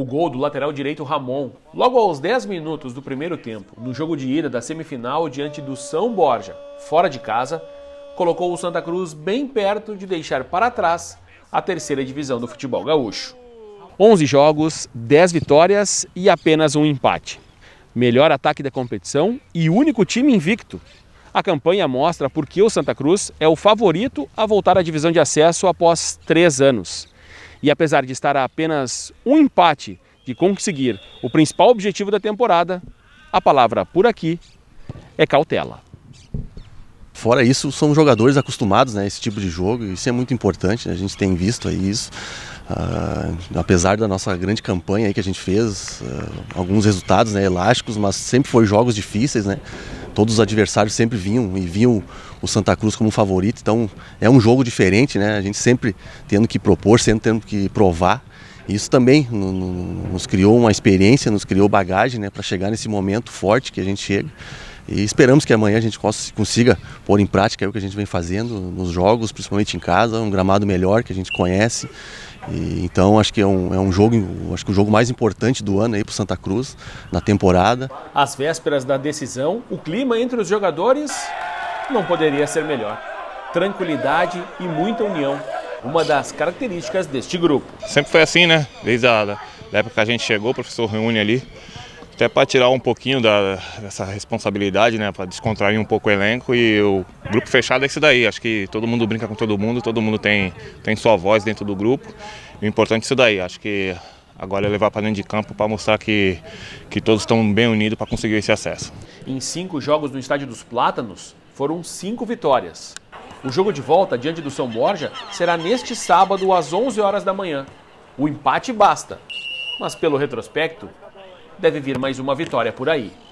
o gol do lateral direito Ramon, logo aos 10 minutos do primeiro tempo, no jogo de ida da semifinal diante do São Borja, fora de casa, colocou o Santa Cruz bem perto de deixar para trás a terceira divisão do futebol gaúcho. 11 jogos, 10 vitórias e apenas um empate. Melhor ataque da competição e único time invicto. A campanha mostra por que o Santa Cruz é o favorito a voltar à divisão de acesso após três anos. E apesar de estar a apenas um empate de conseguir o principal objetivo da temporada, a palavra por aqui é cautela. Fora isso, são jogadores acostumados né, a esse tipo de jogo, isso é muito importante, né? a gente tem visto aí isso. Uh, apesar da nossa grande campanha aí que a gente fez, uh, alguns resultados né, elásticos, mas sempre foi jogos difíceis, né? todos os adversários sempre vinham e vinham o Santa Cruz como favorito. Então é um jogo diferente, né? A gente sempre tendo que propor, sempre tendo que provar. Isso também nos criou uma experiência, nos criou bagagem né, para chegar nesse momento forte que a gente chega. E esperamos que amanhã a gente consiga pôr em prática o que a gente vem fazendo nos jogos, principalmente em casa, um gramado melhor que a gente conhece. E, então acho que é um, é um jogo, acho que o jogo mais importante do ano aí para Santa Cruz na temporada. Às vésperas da decisão, o clima entre os jogadores não poderia ser melhor. Tranquilidade e muita união uma das características deste grupo. Sempre foi assim, né? Desde a da época que a gente chegou, o professor reúne ali, até para tirar um pouquinho da, dessa responsabilidade, né? Para descontrair um pouco o elenco e o grupo fechado é isso daí. Acho que todo mundo brinca com todo mundo, todo mundo tem, tem sua voz dentro do grupo. E o importante é isso daí. Acho que agora é levar para dentro de campo para mostrar que, que todos estão bem unidos para conseguir esse acesso. Em cinco jogos no Estádio dos Plátanos, foram cinco vitórias. O jogo de volta diante do São Borja será neste sábado às 11 horas da manhã. O empate basta, mas pelo retrospecto, deve vir mais uma vitória por aí.